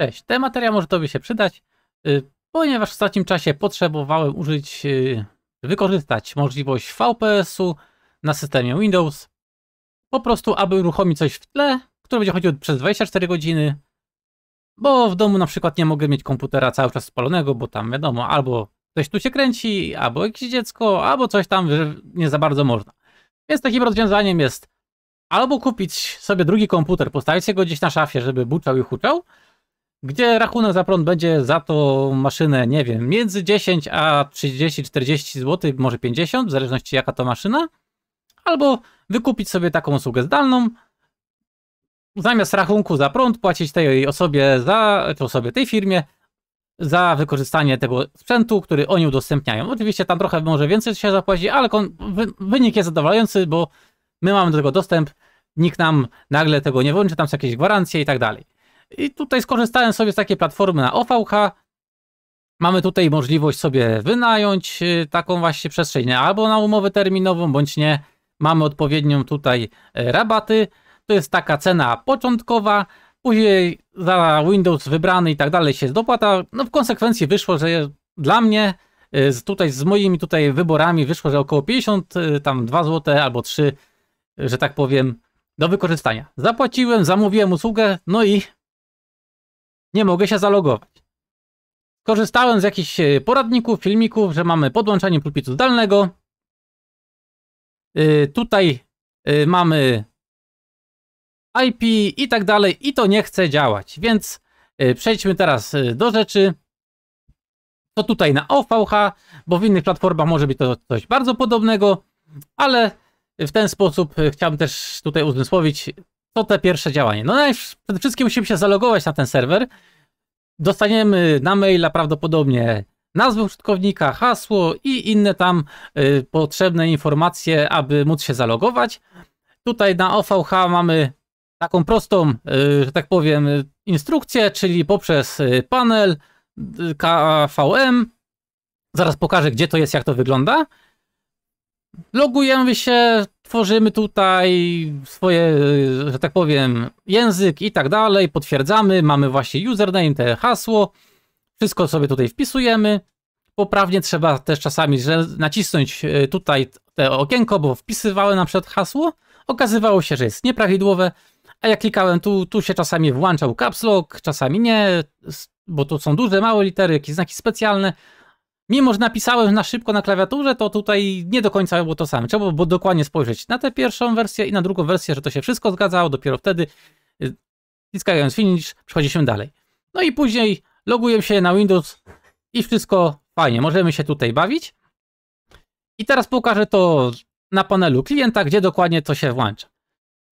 Cześć, ta materiał może Tobie się przydać, y, ponieważ w ostatnim czasie potrzebowałem użyć, y, wykorzystać możliwość VPS-u na systemie Windows, po prostu aby uruchomić coś w tle, które będzie chodziło przez 24 godziny, bo w domu na przykład nie mogę mieć komputera cały czas spalonego, bo tam wiadomo, albo coś tu się kręci, albo jakieś dziecko, albo coś tam, że nie za bardzo można. Więc takim rozwiązaniem jest albo kupić sobie drugi komputer, postawić go gdzieś na szafie, żeby buczał i huczał, gdzie rachunek za prąd będzie za tą maszynę, nie wiem, między 10 a 30-40 zł, może 50, w zależności jaka to maszyna, albo wykupić sobie taką usługę zdalną, zamiast rachunku za prąd płacić tej osobie, za, czy osobie tej firmie za wykorzystanie tego sprzętu, który oni udostępniają. Oczywiście tam trochę może więcej się zapłaci, ale wynik jest zadowalający, bo my mamy do tego dostęp, nikt nam nagle tego nie włączy, tam są jakieś gwarancje i tak dalej. I tutaj skorzystałem sobie z takiej platformy na OVH. Mamy tutaj możliwość sobie wynająć y, taką właśnie przestrzeń albo na umowę terminową, bądź nie. Mamy odpowiednią tutaj y, rabaty. To jest taka cena początkowa, później za Windows wybrany i tak dalej się dopłata. No w konsekwencji wyszło, że dla mnie y, z, tutaj z moimi tutaj wyborami wyszło, że około 50, tam 2 zł albo 3, że tak powiem, do wykorzystania. Zapłaciłem, zamówiłem usługę, no i nie mogę się zalogować. Korzystałem z jakichś e, poradników, filmików, że mamy podłączenie pulpitu zdalnego. Yy, tutaj yy, mamy IP i tak dalej i to nie chce działać, więc yy, przejdźmy teraz do rzeczy. To tutaj na OVH, bo w innych platformach może być to coś bardzo podobnego, ale w ten sposób chciałbym też tutaj uzmysłowić to te pierwsze działanie. No przede wszystkim musimy się zalogować na ten serwer. Dostaniemy na maila prawdopodobnie nazwę użytkownika, hasło i inne tam y, potrzebne informacje, aby móc się zalogować. Tutaj na OVH mamy taką prostą, y, że tak powiem, instrukcję, czyli poprzez y, panel y, KVM. Zaraz pokażę, gdzie to jest, jak to wygląda logujemy się, tworzymy tutaj swoje, e, że tak powiem, język i tak dalej, potwierdzamy, mamy właśnie username, te hasło, wszystko sobie tutaj wpisujemy. Poprawnie trzeba też czasami że nacisnąć e, tutaj te okienko, bo wpisywałem na przykład hasło, okazywało się, że jest nieprawidłowe, a jak klikałem tu, tu się czasami włączał caps lock, czasami nie, bo to są duże, małe litery, jakieś znaki specjalne, Mimo, że napisałem na szybko na klawiaturze, to tutaj nie do końca było to samo. Trzeba było dokładnie spojrzeć na tę pierwszą wersję i na drugą wersję, że to się wszystko zgadzało. Dopiero wtedy, naciskając y, finish, przechodzi się dalej. No i później loguję się na Windows i wszystko fajnie. Możemy się tutaj bawić. I teraz pokażę to na panelu klienta, gdzie dokładnie to się włącza.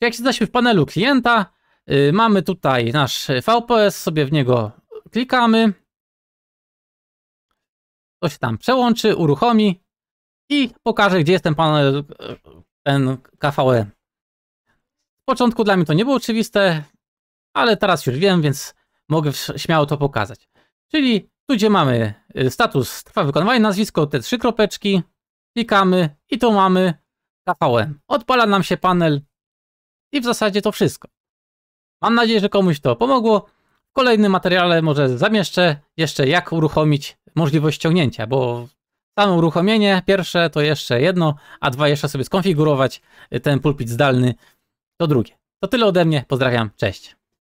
Jak jesteśmy w panelu klienta, yy, mamy tutaj nasz VPS, sobie w niego klikamy to się tam przełączy, uruchomi i pokaże, gdzie jest ten panel, ten KVE. Z początku dla mnie to nie było oczywiste, ale teraz już wiem, więc mogę śmiało to pokazać. Czyli tu, gdzie mamy e, status trwa wykonywanie, nazwisko, te trzy kropeczki, klikamy i tu mamy KVM. Odpala nam się panel i w zasadzie to wszystko. Mam nadzieję, że komuś to pomogło. W kolejnym materiale może zamieszczę jeszcze jak uruchomić możliwość ściągnięcia, bo samo uruchomienie pierwsze to jeszcze jedno, a dwa jeszcze sobie skonfigurować y, ten pulpit zdalny to drugie. To tyle ode mnie, pozdrawiam, cześć.